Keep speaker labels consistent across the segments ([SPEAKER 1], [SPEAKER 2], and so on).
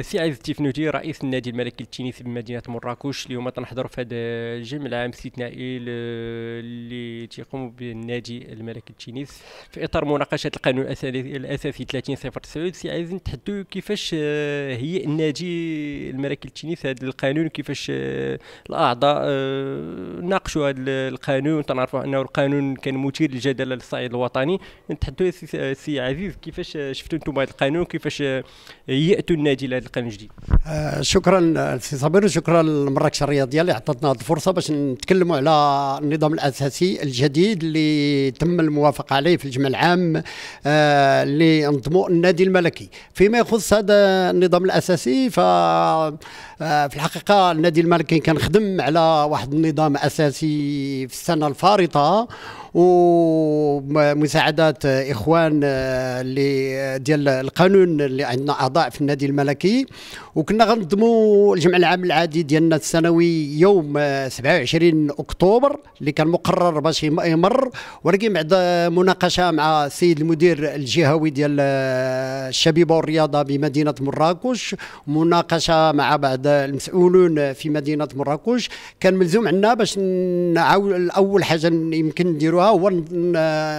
[SPEAKER 1] سي عز التفنوتي رئيس النادي الملكي للتنس بمدينه مراكش اليوم تنحضر في هذا الجمع العام الاستثنائي آه، اللي تيقوم به النادي الملكي للتنس في اطار مناقشه القانون الاساسي 3009 سي عز نتحدثوا كيفاش آه، هي النادي الملكي للتنس هذا القانون كيفاش آه، الاعضاء ناقشوا هذا القانون تنعرفوا انه القانون كان مثير للجدل على الصعيد الوطني نتحدثوا سي عزيز كيفاش شفتوا انتم هذا القانون كيفاش هيئتوا النادي النادي لهذا القانون الجديد
[SPEAKER 2] آه شكرا سي صابر وشكرا لمراكش الرياضيه اللي عطتنا هذه الفرصه باش نتكلموا على النظام الاساسي الجديد اللي تم الموافقه عليه في الجمع العام آه اللي انظموا النادي الملكي فيما يخص هذا النظام الاساسي ف آه، في الحقيقه النادي الملكي كان خدم على واحد النظام اساسي في السنه الفارطه ومساعدات اخوان آه، اللي ديال القانون اللي عندنا اعضاء في النادي الملكي وكنا غنضموا الجمع العام العادي ديالنا السنوي يوم 27 آه، اكتوبر اللي كان مقرر باش يمر ولكن بعد مناقشه مع السيد المدير الجهوي ديال آه، الشبيبه والرياضه بمدينه مراكش مناقشه مع بعض المسؤولون في مدينه مراكش كان ملزوم عندنا باش اول حاجه يمكن نديروها نديروها هو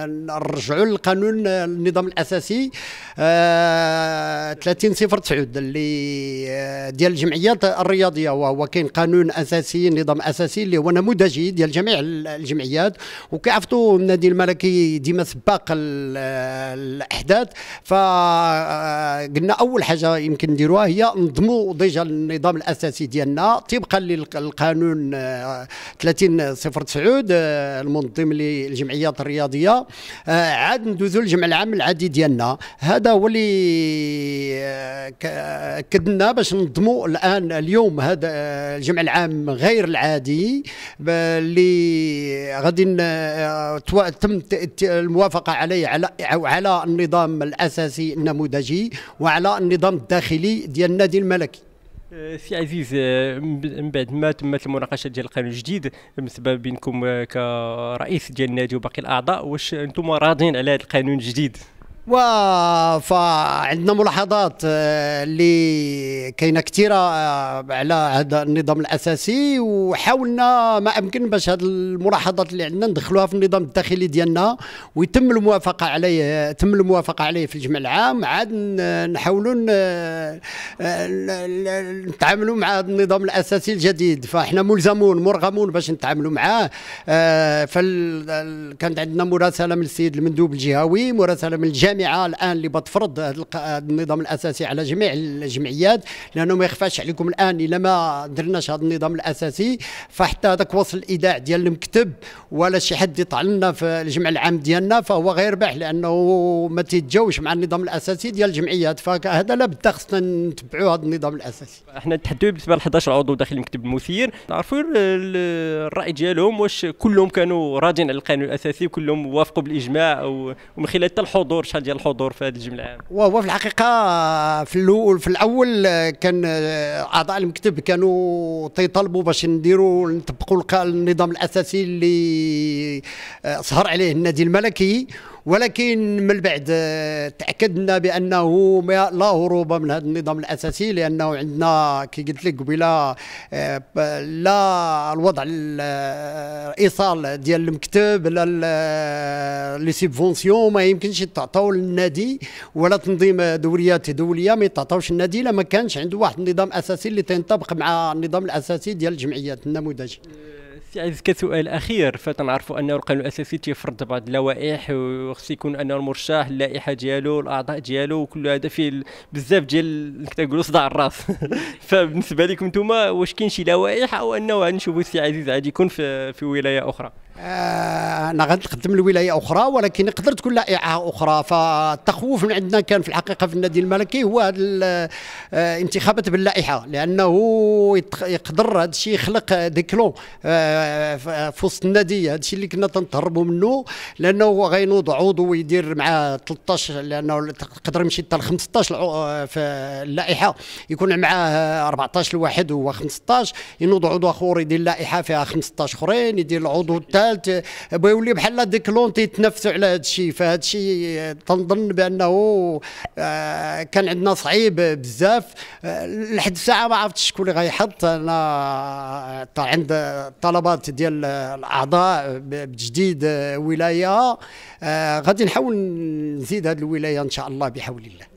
[SPEAKER 2] نرجعوا للقانون النظام الاساسي 30 آه، صفر 9 اللي آه، ديال الجمعيات الرياضيه وهو كاين قانون اساسي نظام اساسي اللي هو نموذجي ديال جميع الجمعيات وكيعرفتوا النادي الملكي ديما سباق الاحداث فقلنا آه، اول حاجه يمكن نديروها هي نضموا ديجا النظام الاساسي ديالنا طبقا للقانون 30 صفر 9 المنظم الجمعيات الرياضيه آه، عاد ندوزو للجمع العام العادي ديالنا هذا هو اللي آه، كدنا باش ننظموا الان اليوم هذا الجمع آه، العام غير العادي اللي غادي تم الموافقه عليه على على النظام الاساسي النموذجي وعلى النظام الداخلي ديال النادي الملكي
[SPEAKER 1] سي عزيز آه، من بعد ما تمت المناقشه ديال القانون الجديد بالنسبه بينكم آه، كرئيس ديال النادي وباقي الاعضاء واش انتم راضيين على هذا القانون الجديد
[SPEAKER 2] و فعندنا ملاحظات آه، اللي كاينه كثيره آه، على هذا النظام الاساسي وحاولنا ما امكن باش هذه الملاحظات اللي عندنا ندخلوها في النظام الداخلي ديالنا ويتم الموافقه عليه آه، تم الموافقه عليه في الجمع العام عاد نحاولوا نتعاملوا مع هذا النظام الاساسي الجديد فاحنا ملزمون مرغمون باش نتعاملوا معاه فكانت عندنا مراسله من السيد المندوب الجهوي مراسله من الجامعه الجامعه الان اللي بتفرض هذا النظام الاساسي على جميع الجمعيات لانه ما يخفاش عليكم الان الا ما درناش هذا النظام الاساسي فحتى هذاك وصل الايداع ديال المكتب ولا شي حد يطلع لنا في الجمع العام ديالنا فهو غير باح لانه ما تيتجاوش مع النظام الاساسي ديال الجمعيات فهذا لابد خصنا نتبعوا هذا النظام الاساسي
[SPEAKER 1] احنا نتحدوا بالنسبه ل 11 عضو داخل المكتب المثير نعرفوا الراي ديالهم واش كلهم كانوا راضين على القانون الاساسي وكلهم وافقوا بالاجماع ومن خلال حتى الحضور شحال ديال الحضور في هذا الجمع العام
[SPEAKER 2] وهو في الحقيقه في الاول في الاول آه، كان آه، اعضاء المكتب كانوا تيطلبوا باش نديروا نطبقوا النظام الاساسي اللي آه، سهر عليه النادي الملكي ولكن من بعد آه، تاكدنا بانه لا هروب من هذا النظام الاساسي لانه عندنا كي قلت لك قبيله آه، لا الوضع الايصال آه، ديال المكتب لا لي سيبفونسيون ما يمكنش تعطاو للنادي ولا تنظيم دوريات دوليه ما يتعطاوش النادي الا ما كانش عنده واحد النظام اساسي اللي تنطبق مع النظام الاساسي ديال الجمعيات النموذجي
[SPEAKER 1] سي عزيز كسؤال اخير فتنعرفوا ان القانون الاساسي تيفرض بعض اللوائح وخص يكون ان المرشح اللائحه ديالو الاعضاء ديالو وكل هذا فيه بزاف ديال كنقولوا صداع الراس فبالنسبه لكم انتم واش كاين شي لوائح او انه غنشوفوا سي عزيز عادي يكون في, في ولايه اخرى
[SPEAKER 2] آه، انا غنقدم لولايه اخرى ولكن يقدر تكون لائحه اخرى فالتخوف من عندنا كان في الحقيقه في النادي الملكي هو هذا الانتخابات آه، باللائحه لانه يقدر هذا الشيء يخلق ديكلون آه، في وسط النادي هذا الشيء اللي كنا تنتهربوا منه لانه غينوض عضو ويدير مع 13 لانه تقدر يمشي حتى ل 15 في اللائحه يكون معاه 14 لواحد هو 15 ينوض عضو اخر يدير اللائحه فيها 15 اخرين يدير العضو الثاني الحال بغا يولي بحال ديك لونتي يتنفسوا على هذا الشيء فهذا الشيء تنظن بانه آه، كان عندنا صعيب بزاف لحد الساعه ما عرفتش شكون اللي غيحط انا عند الطلبات ديال الاعضاء بتجديد ولايه آه، غادي نحاول نزيد هذه الولايه ان شاء الله بحول الله